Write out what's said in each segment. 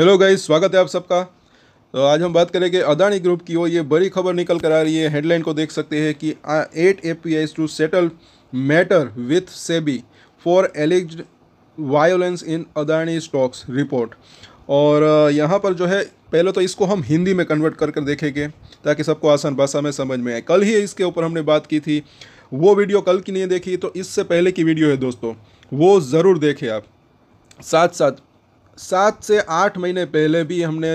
hello guys स्वागत है आप सबका तो आज हम बात करेंगे अदानी ग्रुप की वो ये बड़ी खबर निकल कर आ रही है हेडलाइन को देख सकते हैं कि eight A P to settle matter with SEBI for alleged violence in Adani stocks report और यहाँ पर जो है पहले तो इसको हम हिंदी में कन्वर्ट कर कर देखेंगे ताकि सबको आसान भाषा में समझ में आए कल ही इसके ऊपर हमने बात की थी वो वीडियो कल की नहीं देखी तो इससे पहले की वीडियो है दोस्तों वो ज़रूर देखें आप साथ साथ सात से आठ महीने पहले भी हमने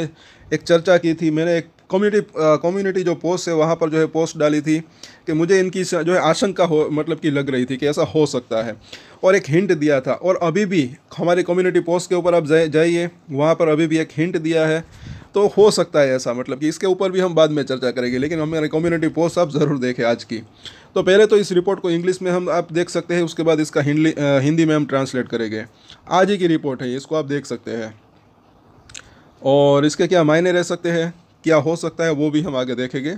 एक चर्चा की थी मैंने एक कम्युनिटी कम्युनिटी जो पोस्ट है वहाँ पर जो है पोस्ट डाली थी कि मुझे इनकी जो है आशंका हो मतलब कि लग रही थी कि ऐसा हो सकता है और एक हिंट दिया था और अभी भी हमारी कम्युनिटी पोस्ट के ऊपर आप जाइए वहाँ पर अभी भी एक हिंट दिया है तो हो सकता है ऐसा मतलब कि इसके ऊपर भी हम बाद में चर्चा करेंगे लेकिन हमारे कम्युनिटी पोस्ट आप ज़रूर देखें आज की तो पहले तो इस रिपोर्ट को इंग्लिश में हम आप देख सकते हैं उसके बाद इसका हिंदी में हम ट्रांसलेट करेंगे आज ही की रिपोर्ट है इसको आप देख सकते हैं और इसके क्या मायने रह सकते हैं क्या हो सकता है वो भी हम आगे देखेंगे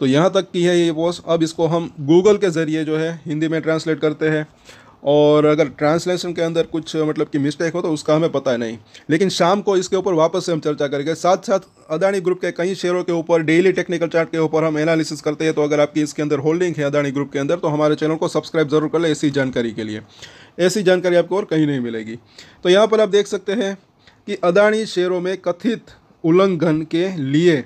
तो यहाँ तक की है ये पोस्ट अब इसको हम गूगल के ज़रिए जो है हिंदी में ट्रांसलेट करते हैं और अगर ट्रांसलेशन के अंदर कुछ मतलब कि मिस्टेक हो तो उसका हमें पता है नहीं लेकिन शाम को इसके ऊपर वापस से हम चर्चा करेंगे साथ साथ अदानी ग्रुप के कई शेयरों के ऊपर डेली टेक्निकल चार्ट के ऊपर हम एनालिसिस करते हैं तो अगर आपकी इसके अंदर होल्डिंग है अदानी ग्रुप के अंदर तो हमारे चैनल को सब्सक्राइब जरूर कर लें ऐसी जानकारी के लिए ऐसी जानकारी आपको और कहीं नहीं मिलेगी तो यहाँ पर आप देख सकते हैं कि अदानी शेयरों में कथित उल्लंघन के लिए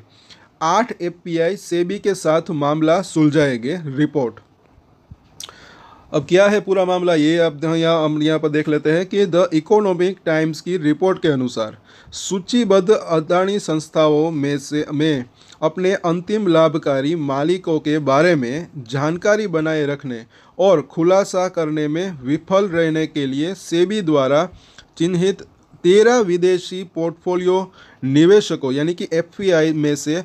आठ एफ सेबी के साथ मामला सुलझाएंगे रिपोर्ट अब क्या है पूरा मामला ये अब यहाँ हम यहाँ पर देख लेते हैं कि द इकोनॉमिक टाइम्स की रिपोर्ट के अनुसार सूचीबद्ध अदानी संस्थाओं में से में अपने अंतिम लाभकारी मालिकों के बारे में जानकारी बनाए रखने और खुलासा करने में विफल रहने के लिए सेबी द्वारा चिन्हित तेरह विदेशी पोर्टफोलियो निवेशकों यानी कि एफ में से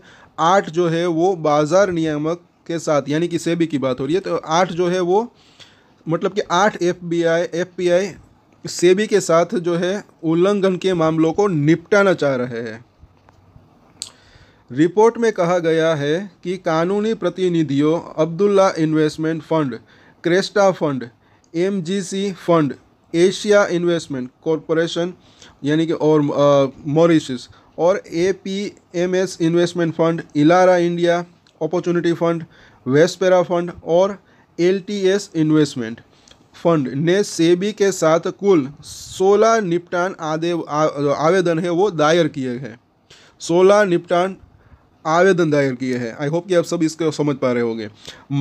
आठ जो है वो बाज़ार नियामक के साथ यानी कि सेबी की बात हो रही है तो आठ जो है वो मतलब कि आठ F B I F P I SEBI के साथ जो है उल्लंघन के मामलों को निपटाना चाह रहे हैं रिपोर्ट में कहा गया है कि कानूनी प्रतिनिधियों Abdullah investment fund Cresta fund MGC fund Asia investment corporation यानी कि और मॉरिशस और A P M S investment fund Elara India opportunity fund Vespera fund और एलटीएस इन्वेस्टमेंट फंड ने सेबी के साथ कुल 16 निपटान आदे आवेदन है वो दायर किए हैं 16 निपटान आवेदन दायर किए हैं आई होप कि आप सब इसको समझ पा रहे होंगे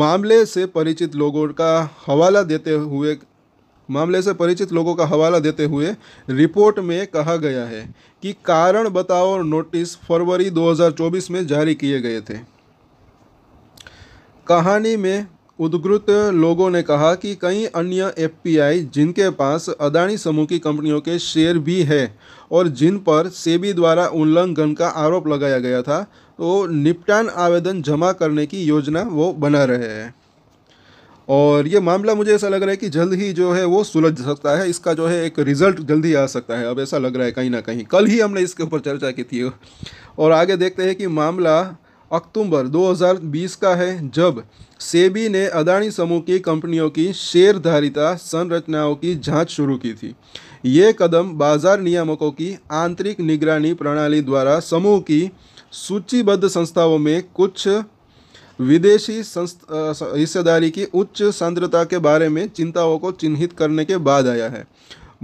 मामले से परिचित लोगों का हवाला देते हुए मामले से परिचित लोगों का हवाला देते हुए रिपोर्ट में कहा गया है कि कारण बताओ नोटिस फरवरी 2024 में जारी किए गए थे कहानी में उद्घृत लोगों ने कहा कि कई अन्य एफपीआई जिनके पास अदानी समूह की कंपनियों के शेयर भी हैं और जिन पर सेबी द्वारा उल्लंघन का आरोप लगाया गया था तो निपटान आवेदन जमा करने की योजना वो बना रहे हैं और ये मामला मुझे ऐसा लग रहा है कि जल्द ही जो है वो सुलझ सकता है इसका जो है एक रिजल्ट जल्द ही आ सकता है अब ऐसा लग रहा है कहीं ना कहीं कल ही हमने इसके ऊपर चर्चा की थी और आगे देखते हैं कि मामला अक्टूबर 2020 का है जब सेबी ने अदानी समूह की कंपनियों की शेयरधारिता संरचनाओं की जांच शुरू की थी ये कदम बाजार नियामकों की आंतरिक निगरानी प्रणाली द्वारा समूह की सूचीबद्ध संस्थाओं में कुछ विदेशी हिस्सेदारी की उच्च सांद्रता के बारे में चिंताओं को चिन्हित करने के बाद आया है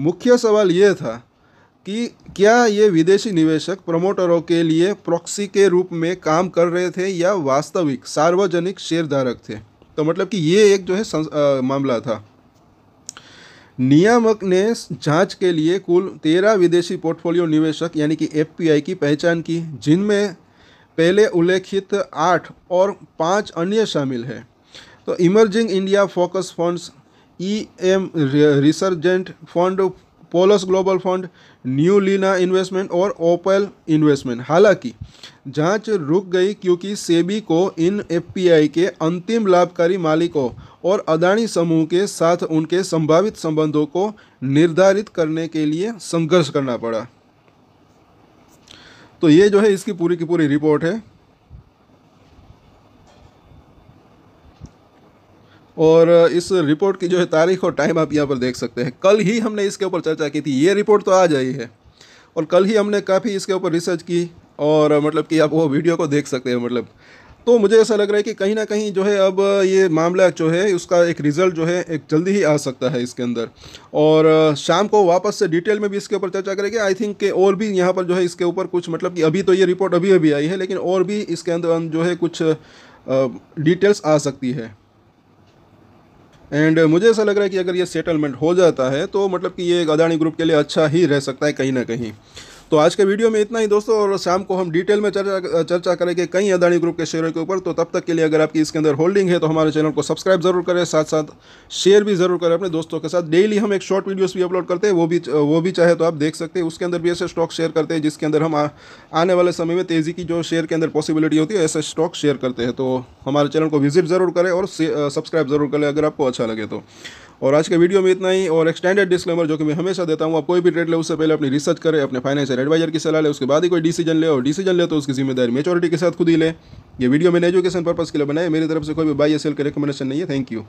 मुख्य सवाल यह था कि क्या ये विदेशी निवेशक प्रमोटरों के लिए प्रॉक्सी के रूप में काम कर रहे थे या वास्तविक सार्वजनिक शेयरधारक थे तो मतलब कि ये एक जो है आ, मामला था नियामक ने जांच के लिए कुल तेरह विदेशी पोर्टफोलियो निवेशक यानी कि एफपीआई की पहचान की जिनमें पहले उल्लेखित आठ और पाँच अन्य शामिल है तो emerging India focus funds E M resurgent fund Polus global fund new Leena investment और ओपल इन्वेस्टमेंट हालांकि जांच रुक गई क्योंकि सेबी को इन एफपीआई के अंतिम लाभकारी मालिकों और अदानी समूह के साथ उनके संभावित संबंधों को निर्धारित करने के लिए संघर्ष करना पड़ा तो ये जो है इसकी पूरी की पूरी रिपोर्ट है और इस रिपोर्ट की जो है तारीख और टाइम आप यहाँ पर देख सकते हैं कल ही हमने इसके ऊपर चर्चा की थी ये रिपोर्ट तो आज आई है और कल ही हमने काफ़ी इसके ऊपर रिसर्च की और मतलब कि आप वो वीडियो को देख सकते हैं मतलब तो मुझे ऐसा लग रहा है कि कहीं ना कहीं जो है अब ये मामला जो है उसका एक रिज़ल्ट जो है एक जल्दी ही आ सकता है इसके अंदर और शाम को वापस से डिटेल में भी इसके ऊपर चर्चा करेंगे आई थिंक के और भी यहाँ पर जो है इसके ऊपर कुछ मतलब कि अभी तो ये रिपोर्ट अभी अभी आई है लेकिन और भी इसके अंदर जो है कुछ डिटेल्स आ सकती है एंड uh, मुझे ऐसा लग रहा है कि अगर ये सेटलमेंट हो जाता है तो मतलब कि ये अदानी ग्रुप के लिए अच्छा ही रह सकता है कहीं ना कहीं तो आज के वीडियो में इतना ही दोस्तों और शाम को हम डिटेल में चर्चा चर्चा करेंगे कई अदानी ग्रुप के शेयरों के ऊपर तो तब तक के लिए अगर आपकी इसके अंदर होल्डिंग है तो हमारे चैनल को सब्सक्राइब जरूर करें साथ साथ शेयर भी जरूर करें अपने दोस्तों के साथ डेली हम एक शॉर्ट वीडियोज भी अपलोड करते हैं वो भी वो भी चाहे तो आप देख सकते हैं उसके अंदर भी ऐसे स्टॉक शेयर करते हैं जिसके अंदर हम आने वाले समय में तेज़ी की जो शेयर के अंदर पॉसिबिलिटी होती है ऐसे स्टॉक शेयर करते हैं तो हमारे चैनल को विजिट ज़रूर करें और सब्सक्राइब ज़रूर करें अगर आपको अच्छा लगे तो और आज के वीडियो में इतना ही और एक्सटेंडेड डिस्क्लेमर जो कि मैं हमेशा देता हूँ आप कोई भी ट्रेड ले उससे पहले अपनी रिसर्च करें अपने फाइनेंशियल एडवाइजर की सलाह ले उसके बाद ही कोई डिसीजन ले और डिसीजन ले तो उसकी जिम्मेदारी मेचोरिटी के साथ खुद ही ले ये वीडियो मैंने एजुकेशन पर्पज़ के लिए बनाए मेरी तरफ से कोई भी बाई या सेल के रिकमेंडेशन नहीं है थैंक यू